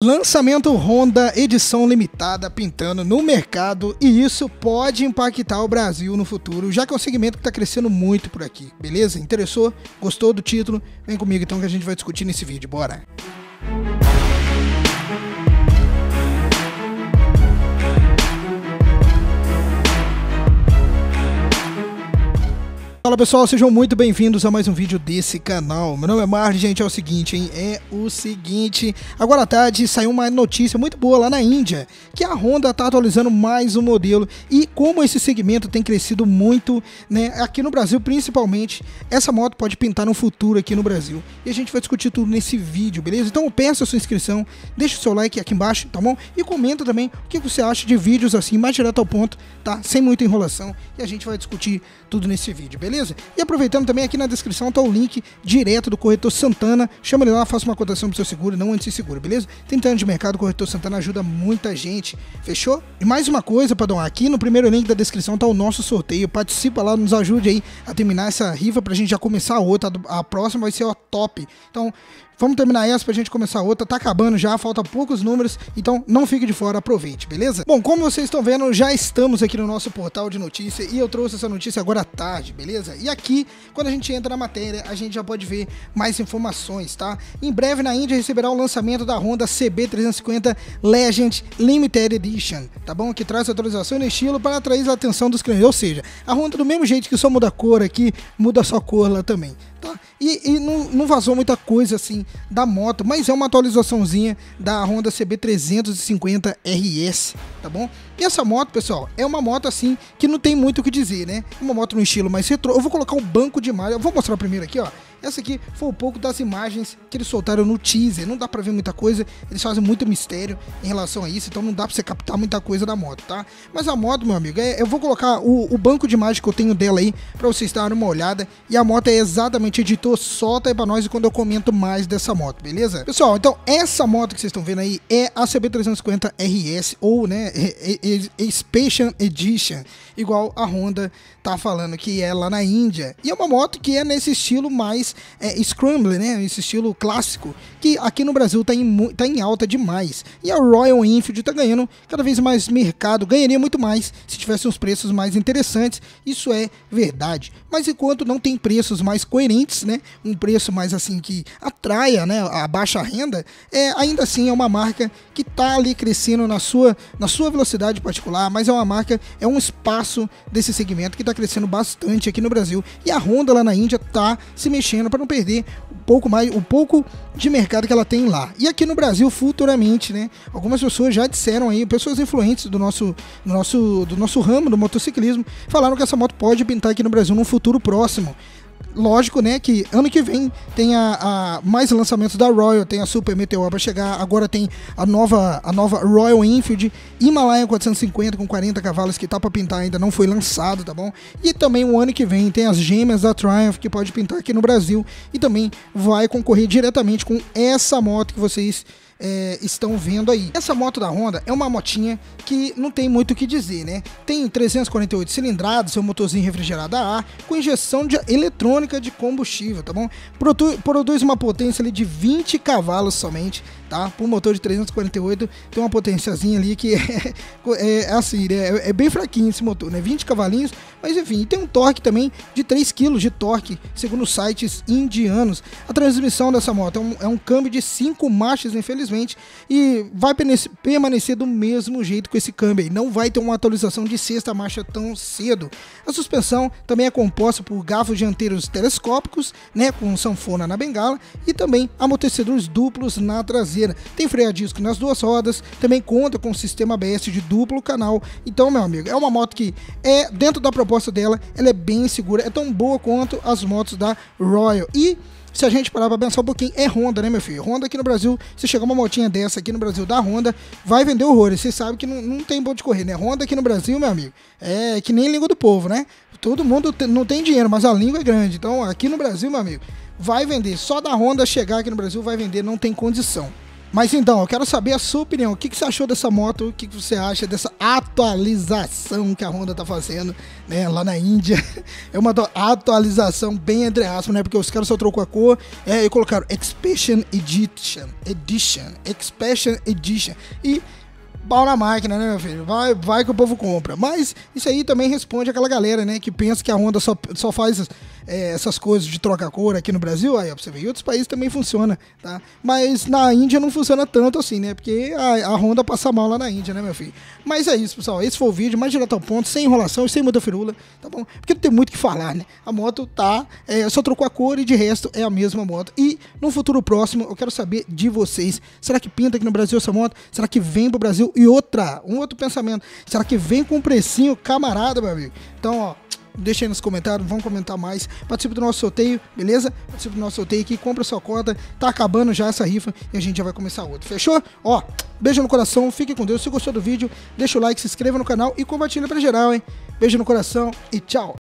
Lançamento Honda edição limitada pintando no mercado e isso pode impactar o Brasil no futuro, já que é um segmento que está crescendo muito por aqui, beleza? Interessou? Gostou do título? Vem comigo então que a gente vai discutir nesse vídeo, bora! Música Fala pessoal, sejam muito bem-vindos a mais um vídeo desse canal. Meu nome é Marge, gente, é o seguinte, hein? É o seguinte, agora à tarde saiu uma notícia muito boa lá na Índia, que a Honda tá atualizando mais um modelo e como esse segmento tem crescido muito, né, aqui no Brasil principalmente, essa moto pode pintar no futuro aqui no Brasil. E a gente vai discutir tudo nesse vídeo, beleza? Então peço a sua inscrição, deixa o seu like aqui embaixo, tá bom? E comenta também o que você acha de vídeos assim, mais direto ao ponto, tá? Sem muita enrolação, e a gente vai discutir tudo nesse vídeo, beleza? beleza? E aproveitando também aqui na descrição tá o link direto do corretor Santana. Chama ele lá, faça uma cotação pro seu seguro, não antes de seguro, beleza? anos de mercado, o corretor Santana ajuda muita gente. Fechou? E mais uma coisa, Padrão, aqui no primeiro link da descrição tá o nosso sorteio. Participa lá, nos ajude aí a terminar essa rifa pra gente já começar a outra. A próxima vai ser o top. Então, Vamos terminar essa pra gente começar outra. Tá acabando já, falta poucos números, então não fique de fora, aproveite, beleza? Bom, como vocês estão vendo, já estamos aqui no nosso portal de notícia e eu trouxe essa notícia agora à tarde, beleza? E aqui, quando a gente entra na matéria, a gente já pode ver mais informações, tá? Em breve, na Índia, receberá o lançamento da Honda CB350 Legend Limited Edition, tá bom? Que traz atualização no estilo para atrair a atenção dos clientes. Ou seja, a Honda, do mesmo jeito que só muda a cor aqui, muda a sua cor lá também, tá? E, e não, não, vazou muita coisa assim da moto, mas é uma atualizaçãozinha da Honda CB350 RS, tá bom? E essa moto, pessoal, é uma moto assim que não tem muito o que dizer, né? Uma moto no estilo mais retrô. Eu vou colocar um banco de malha. Eu vou mostrar primeiro aqui, ó. Essa aqui foi um pouco das imagens que eles soltaram no teaser. Não dá pra ver muita coisa, eles fazem muito mistério em relação a isso, então não dá pra você captar muita coisa da moto, tá? Mas a moto, meu amigo, é, eu vou colocar o, o, banco de imagem que eu tenho dela aí pra vocês darem uma olhada. E a moto é exatamente, editor, solta aí pra nós quando eu comento mais dessa moto, beleza? Pessoal, então essa moto que vocês estão vendo aí é a CB350RS, ou né, é, é, Expansion Edition, igual a Honda tá falando que é lá na Índia. E é uma moto que é nesse estilo mais é, scrambler, né? Esse estilo clássico, que aqui no Brasil tá em, tá em alta demais. E a Royal Enfield tá ganhando cada vez mais mercado, ganharia muito mais se tivesse uns preços mais interessantes, isso é verdade. Mas enquanto não tem preços mais coerentes, né? Um preço mais assim que atraia, né, a baixa renda, é ainda assim é uma marca que tá ali crescendo na sua na sua velocidade particular, mas é uma marca, é um espaço desse segmento que está crescendo bastante aqui no Brasil. E a Honda lá na Índia está se mexendo para não perder um pouco mais, um pouco de mercado que ela tem lá. E aqui no Brasil, futuramente, né? Algumas pessoas já disseram aí, pessoas influentes do nosso, do nosso, do nosso ramo do motociclismo, falaram que essa moto pode pintar aqui no Brasil num futuro próximo lógico, né, que ano que vem tem a, a mais lançamentos da Royal, tem a Super Meteor para chegar, agora tem a nova, a nova Royal Enfield, Himalaya 450 com 40 cavalos que tá para pintar ainda, não foi lançado, tá bom? E também o ano que vem tem as gêmeas da Triumph que pode pintar aqui no Brasil e também vai concorrer diretamente com essa moto que vocês é, estão vendo aí. Essa moto da Honda é uma motinha que não tem muito o que dizer, né? Tem 348 cilindrados seu motorzinho refrigerado a ar, com injeção de eletrônica de combustível, tá bom? Produ produz uma potência ali de 20 cavalos somente, tá? Para um motor de 348 tem uma potenciazinha ali que é, é, é assim, né? É, é, bem fraquinho esse motor, né? 20 cavalinhos, mas enfim, tem um torque também de 3 kg de torque, segundo sites indianos. A transmissão dessa moto é um, é um câmbio de 5 marchas, infelizmente e vai permanecer do mesmo jeito com esse câmbio Não vai ter uma atualização de sexta marcha tão cedo. A suspensão também é composta por garfos dianteiros telescópicos, né, com sanfona na bengala e também amortecedores duplos na traseira. Tem freio a disco nas duas rodas, também conta com sistema ABS de duplo canal. Então, meu amigo, é uma moto que é dentro da proposta dela, ela é bem segura, é tão boa quanto as motos da Royal. E se a gente parar pra pensar um pouquinho, é Honda, né, meu filho? Honda aqui no Brasil, se chegar uma motinha dessa aqui no Brasil da Honda, vai vender horrores. Você sabe que não, não tem bom de correr, né? Honda aqui no Brasil, meu amigo, é que nem língua do povo, né? Todo mundo te, não tem dinheiro, mas a língua é grande. Então, aqui no Brasil, meu amigo, vai vender. Só da Honda chegar aqui no Brasil vai vender, não tem condição. Mas então, eu quero saber a sua opinião. O que, que você achou dessa moto? O que, que você acha dessa atualização que a Honda tá fazendo, né? Lá na Índia. É uma atualização bem entre aspas, né? Porque os caras só trocou a cor é, e colocaram Expansion Edition. Edition. Expansion Edition. E pau na máquina, né, meu filho? Vai, vai que o povo compra. Mas isso aí também responde aquela galera, né, que pensa que a Honda só, só faz é, essas coisas de trocar cor aqui no Brasil. Aí, ó, você vê, em outros países também funciona, tá? Mas na Índia não funciona tanto assim, né? Porque a, a Honda passa mal lá na Índia, né, meu filho? Mas é isso, pessoal. Esse foi o vídeo, mais direto ao ponto, sem enrolação e sem muita firula, tá bom? Porque não tem muito o que falar, né? A moto tá, é, só trocou a cor e de resto é a mesma moto. E no futuro próximo, eu quero saber de vocês. Será que pinta aqui no Brasil essa moto? Será que vem pro Brasil? E outra, um outro pensamento. Será que vem com um precinho, camarada, meu amigo? Então, ó, deixa aí nos comentários, vão comentar mais. Participe do nosso sorteio, beleza? Participe do nosso sorteio aqui, compra sua cota. Tá acabando já essa rifa e a gente já vai começar outro Fechou? Ó, beijo no coração, fique com Deus. Se gostou do vídeo, deixa o like, se inscreva no canal e compartilha pra geral, hein? Beijo no coração e tchau!